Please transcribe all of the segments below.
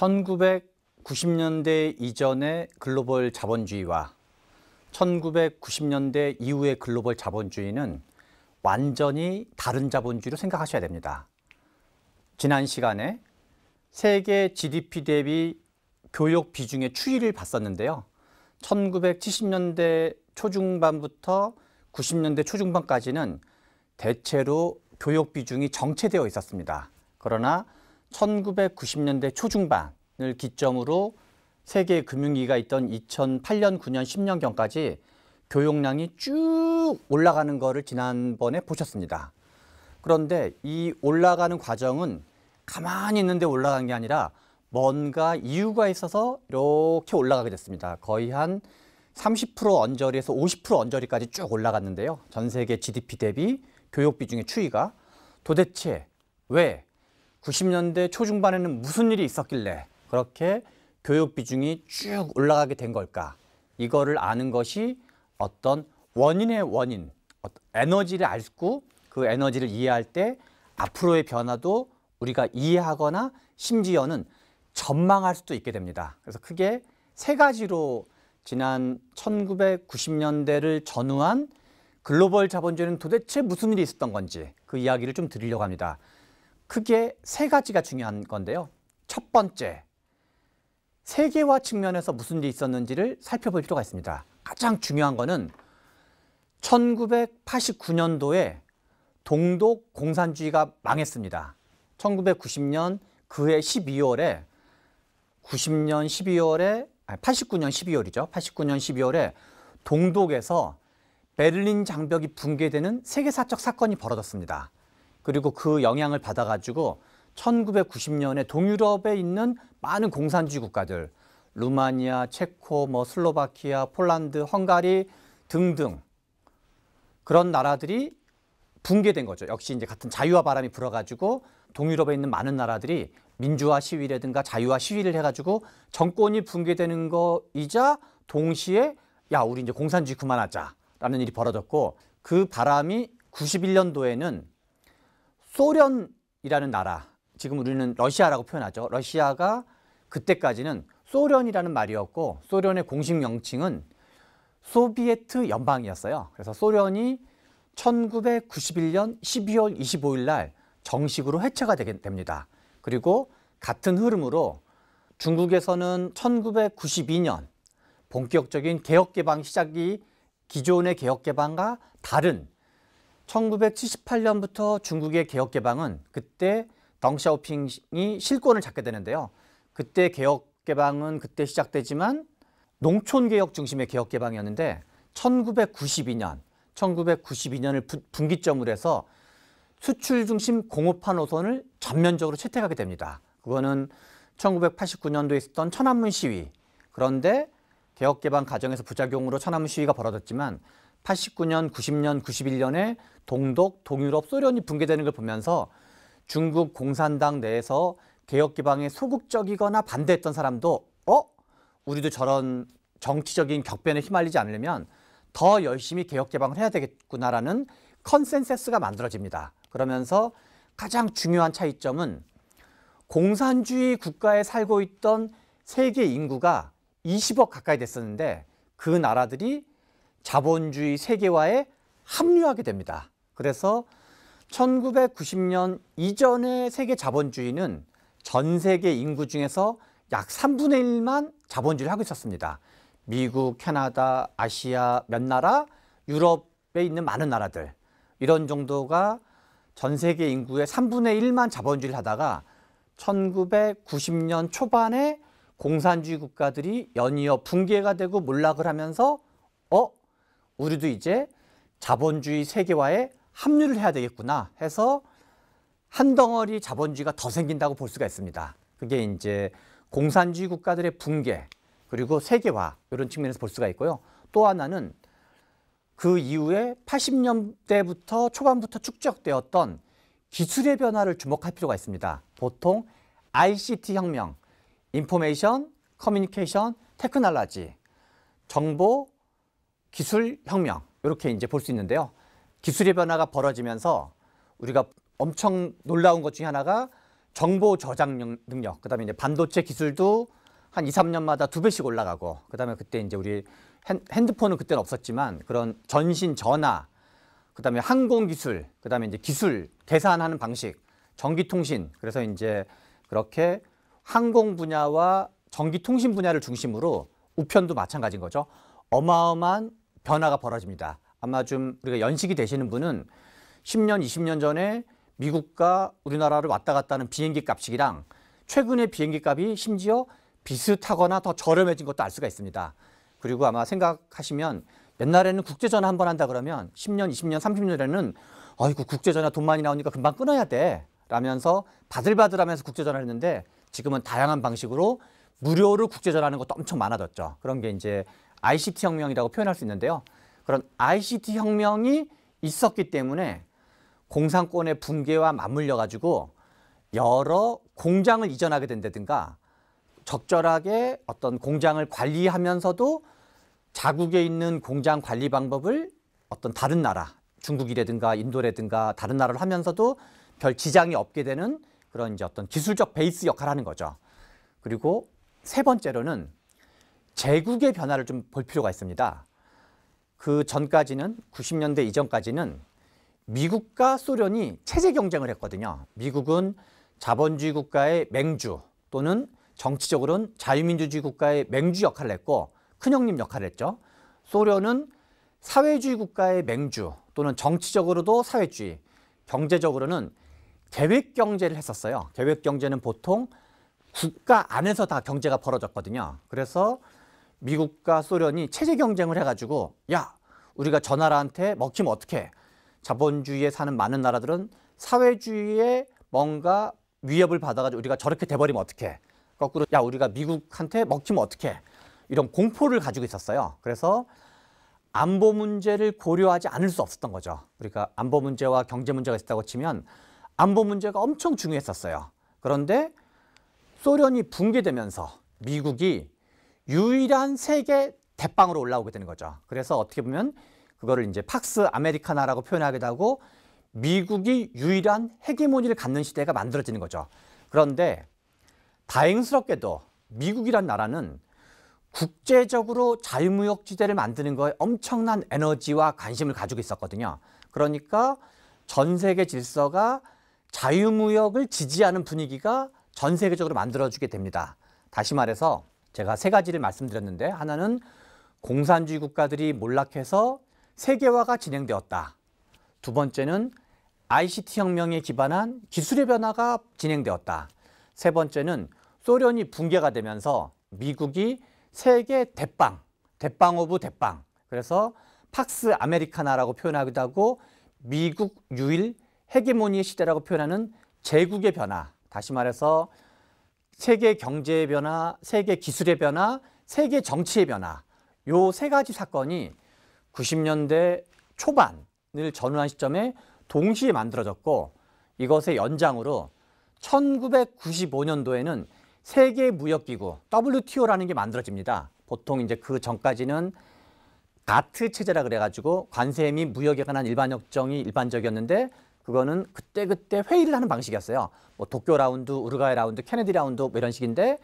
1990년대 이전의 글로벌 자본주의와 1990년대 이후의 글로벌 자본주의는 완전히 다른 자본주의로 생각하셔야 됩니다. 지난 시간에 세계 GDP 대비 교육 비중의 추이를 봤었는데요. 1970년대 초중반부터 90년대 초중반까지는 대체로 교육 비중이 정체되어 있었습니다. 그러나 1990년대 초중반을 기점으로 세계 금융위기가 있던 2008년, 9년, 10년경까지 교역량이 쭉 올라가는 것을 지난번에 보셨습니다. 그런데 이 올라가는 과정은 가만히 있는데 올라간 게 아니라 뭔가 이유가 있어서 이렇게 올라가게 됐습니다. 거의 한 30% 언저리에서 50% 언저리까지 쭉 올라갔는데요. 전 세계 GDP 대비 교육 비중의 추이가 도대체 왜 90년대 초중반에는 무슨 일이 있었길래 그렇게 교육 비중이 쭉 올라가게 된 걸까? 이거를 아는 것이 어떤 원인의 원인, 어떤 에너지를 알고 그 에너지를 이해할 때 앞으로의 변화도 우리가 이해하거나 심지어는 전망할 수도 있게 됩니다. 그래서 크게 세 가지로 지난 1990년대를 전후한 글로벌 자본주의는 도대체 무슨 일이 있었던 건지 그 이야기를 좀 드리려고 합니다. 크게 세 가지가 중요한 건데요. 첫 번째, 세계화 측면에서 무슨 일이 있었는지를 살펴볼 필요가 있습니다. 가장 중요한 거는 1989년도에 동독 공산주의가 망했습니다. 1990년 그해 12월에 90년 12월에 아니 89년 12월이죠. 89년 12월에 동독에서 베를린 장벽이 붕괴되는 세계사적 사건이 벌어졌습니다. 그리고 그 영향을 받아가지고 1990년에 동유럽에 있는 많은 공산주의 국가들, 루마니아, 체코, 뭐 슬로바키아, 폴란드, 헝가리 등등 그런 나라들이 붕괴된 거죠. 역시 이제 같은 자유화 바람이 불어가지고 동유럽에 있는 많은 나라들이 민주화 시위라든가 자유화 시위를 해가지고 정권이 붕괴되는 거이자 동시에 야 우리 이제 공산주의 그만하자라는 일이 벌어졌고 그 바람이 91년도에는 소련이라는 나라, 지금 우리는 러시아라고 표현하죠. 러시아가 그때까지는 소련이라는 말이었고 소련의 공식 명칭은 소비에트 연방이었어요. 그래서 소련이 1991년 12월 25일 날 정식으로 해체가 되게 됩니다. 그리고 같은 흐름으로 중국에서는 1992년 본격적인 개혁개방 시작이 기존의 개혁개방과 다른 1978년부터 중국의 개혁 개방은 그때 덩샤오핑이 실권을 잡게 되는데요. 그때 개혁 개방은 그때 시작되지만 농촌 개혁 중심의 개혁 개방이었는데 1992년 1992년을 분기점으로 해서 수출 중심 공업화 노선을 전면적으로 채택하게 됩니다. 그거는 1989년도에 있었던 천안문 시위. 그런데 개혁개방 과정에서 부작용으로 천안문 시위가 벌어졌지만 89년, 90년, 91년에 동독, 동유럽, 소련이 붕괴되는 걸 보면서 중국 공산당 내에서 개혁 기방에 소극적이거나 반대했던 사람도 어? 우리도 저런 정치적인 격변에 휘말리지 않으려면 더 열심히 개혁 개방을 해야 되겠구나라는 컨센서스가 만들어집니다. 그러면서 가장 중요한 차이점은 공산주의 국가에 살고 있던 세계 인구가 20억 가까이 됐었는데 그 나라들이 자본주의 세계화에 합류하게 됩니다. 그래서 1990년 이전의 세계 자본주의는 전 세계 인구 중에서 약 3분의 1만 자본주의를 하고 있었습니다. 미국, 캐나다, 아시아 몇 나라, 유럽에 있는 많은 나라들 이런 정도가 전 세계 인구의 3분의 1만 자본주의를 하다가 1990년 초반에 공산주의 국가들이 연이어 붕괴가 되고 몰락을 하면서 어? 우리도 이제 자본주의 세계화에 합류를 해야 되겠구나 해서 한 덩어리 자본주의가 더 생긴다고 볼 수가 있습니다. 그게 이제 공산주의 국가들의 붕괴 그리고 세계화 이런 측면에서 볼 수가 있고요. 또 하나는 그 이후에 80년대부터 초반부터 축적되었던 기술의 변화를 주목할 필요가 있습니다. 보통 ICT 혁명, 인포메이션, 커뮤니케이션, 테크놀로지, 정보, 기술 혁명 이렇게 이제 볼 수 있는데요. 기술의 변화가 벌어지면서 우리가 엄청 놀라운 것 중에 하나가 정보 저장 능력, 그다음에 반도체 기술도 한 2, 3년마다 두 배씩 올라가고 그다음에 그때 이제 우리 핸드폰은 그때는 없었지만 그런 전신 전화, 그다음에 항공 기술, 그다음에 이제 기술 계산하는 방식, 전기 통신. 그래서 이제 그렇게 항공 분야와 전기 통신 분야를 중심으로 우편도 마찬가지인 거죠. 어마어마한 변화가 벌어집니다. 아마 좀 우리가 연식이 되시는 분은 10년, 20년 전에 미국과 우리나라를 왔다 갔다 하는 비행기 값이랑 최근의 비행기 값이 심지어 비슷하거나 더 저렴해진 것도 알 수가 있습니다. 그리고 아마 생각하시면 옛날에는 국제전화 한 번 한다 그러면 10년, 20년, 30년 에는 아이고 국제전화 돈 많이 나오니까 금방 끊어야 돼 라면서 바들바들 하면서 국제전화를 했는데 지금은 다양한 방식으로 무료로 국제전화하는 것도 엄청 많아졌죠. 그런 게 이제 ICT 혁명이라고 표현할 수 있는데요. 그런 ICT 혁명이 있었기 때문에 공산권의 붕괴와 맞물려 가지고 여러 공장을 이전하게 된다든가 적절하게 어떤 공장을 관리하면서도 자국에 있는 공장 관리 방법을 어떤 다른 나라 중국이라든가 인도라든가 다른 나라를 하면서도 별 지장이 없게 되는 그런 이제 어떤 기술적 베이스 역할을 하는 거죠. 그리고 세 번째로는 제국의 변화를 좀 볼 필요가 있습니다. 그 전까지는 90년대 이전까지는 미국과 소련이 체제 경쟁을 했거든요. 미국은 자본주의 국가의 맹주 또는 정치적으로는 자유민주주의 국가의 맹주 역할을 했고 큰형님 역할을 했죠. 소련은 사회주의 국가의 맹주 또는 정치적으로도 사회주의, 경제적으로는 계획 경제를 했었어요. 계획 경제는 보통 국가 안에서 다 경제가 벌어졌거든요. 그래서 미국과 소련이 체제 경쟁을 해가지고 야 우리가 저 나라한테 먹히면 어떡해 자본주의에 사는 많은 나라들은 사회주의에 뭔가 위협을 받아가지고 우리가 저렇게 돼버리면 어떡해 거꾸로 야 우리가 미국한테 먹히면 어떡해 이런 공포를 가지고 있었어요 그래서 안보 문제를 고려하지 않을 수 없었던 거죠 우리가 안보 문제와 경제 문제가 있다고 었 치면 안보 문제가 엄청 중요했었어요 그런데 소련이 붕괴되면서 미국이 유일한 세계 대빵으로 올라오게 되는 거죠. 그래서 어떻게 보면 그거를 이제 팍스 아메리카나라고 표현하기도 하고 미국이 유일한 헤게모니를 갖는 시대가 만들어지는 거죠. 그런데 다행스럽게도 미국이란 나라는 국제적으로 자유무역 지대를 만드는 거에 엄청난 에너지와 관심을 가지고 있었거든요. 그러니까 전 세계 질서가 자유무역을 지지하는 분위기가 전 세계적으로 만들어지게 됩니다. 다시 말해서 제가 세 가지를 말씀드렸는데 하나는 공산주의 국가들이 몰락해서 세계화가 진행되었다. 두 번째는 ICT 혁명에 기반한 기술의 변화가 진행되었다. 세 번째는 소련이 붕괴가 되면서 미국이 세계 대빵, 대빵 오브 대빵. 그래서 팍스 아메리카나라고 표현하기도 하고 미국 유일 헤게모니의 시대라고 표현하는 제국의 변화. 다시 말해서 세계 경제의 변화, 세계 기술의 변화, 세계 정치의 변화 요 세 가지 사건이 90년대 초반을 전후한 시점에 동시에 만들어졌고 이것의 연장으로 1995년도에는 세계 무역기구 WTO라는 게 만들어집니다. 보통 이제 그 전까지는 가트 체제라 그래가지고 관세 및 무역에 관한 일반 협정이 일반적이었는데 그거는 그때그때 회의를 하는 방식이었어요. 뭐 도쿄 라운드, 우루과이 라운드, 케네디 라운드 뭐 이런 식인데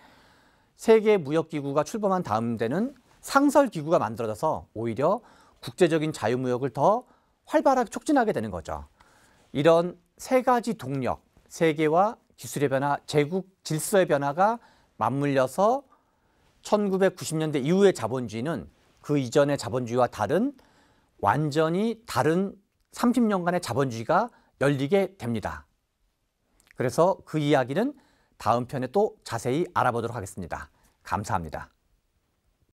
세계 무역기구가 출범한 다음 되는 상설기구가 만들어져서 오히려 국제적인 자유무역을 더 활발하게 촉진하게 되는 거죠. 이런 세 가지 동력, 세계와 기술의 변화, 제국 질서의 변화가 맞물려서 1990년대 이후의 자본주의는 그 이전의 자본주의와 다른 완전히 다른 30년간의 자본주의가 열리게 됩니다. 그래서 그 이야기는 다음 편에 또 자세히 알아보도록 하겠습니다. 감사합니다.